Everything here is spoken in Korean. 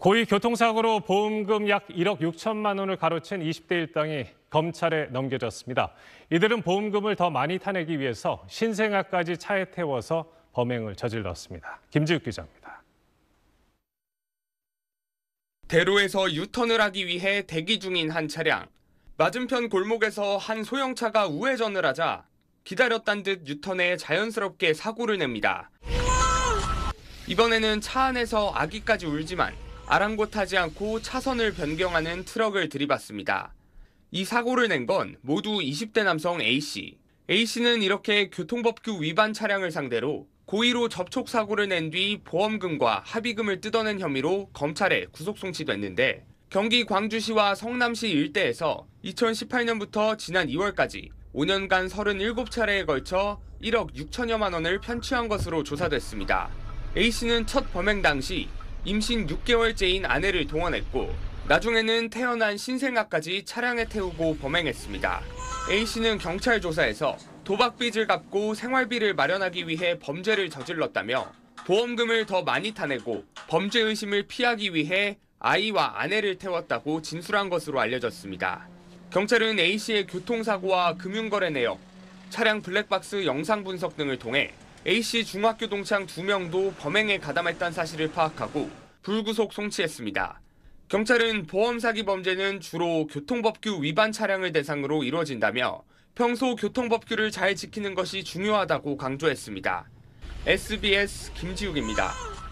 고의 교통사고로 보험금 약 1억 6천만 원을 가로챈 20대 일당이 검찰에 넘겨졌습니다. 이들은 보험금을 더 많이 타내기 위해서 신생아까지 차에 태워서 범행을 저질렀습니다. 김지욱 기자입니다. 대로에서 유턴을 하기 위해 대기 중인 한 차량. 맞은편 골목에서 한 소형차가 우회전을 하자 기다렸단 듯 유턴해 자연스럽게 사고를 냅니다. 이번에는 차 안에서 아기까지 울지만 아랑곳하지 않고 차선을 변경하는 트럭을 들이받습니다. 이 사고를 낸 건 모두 20대 남성 A씨. A씨는 이렇게 교통법규 위반 차량을 상대로 고의로 접촉사고를 낸 뒤 보험금과 합의금을 뜯어낸 혐의로 검찰에 구속송치됐는데 경기 광주시와 성남시 일대에서 2018년부터 지난 2월까지 5년간 37차례에 걸쳐 1억 6천여만 원을 편취한 것으로 조사됐습니다. A씨는 첫 범행 당시 임신 6개월째인 아내를 동원했고 나중에는 태어난 신생아까지 차량에 태우고 범행했습니다. A씨는 경찰 조사에서 도박빚을 갚고 생활비를 마련하기 위해 범죄를 저질렀다며 보험금을 더 많이 타내고 범죄 의심을 피하기 위해 아이와 아내를 태웠다고 진술한 것으로 알려졌습니다. 경찰은 A씨의 교통사고와 금융거래 내역, 차량 블랙박스 영상 분석 등을 통해 A씨 중학교 동창 2명도 범행에 가담했던 사실을 파악하고 불구속 송치했습니다. 경찰은 보험 사기 범죄는 주로 교통법규 위반 차량을 대상으로 이루어진다며 평소 교통법규를 잘 지키는 것이 중요하다고 강조했습니다. SBS 김지욱입니다.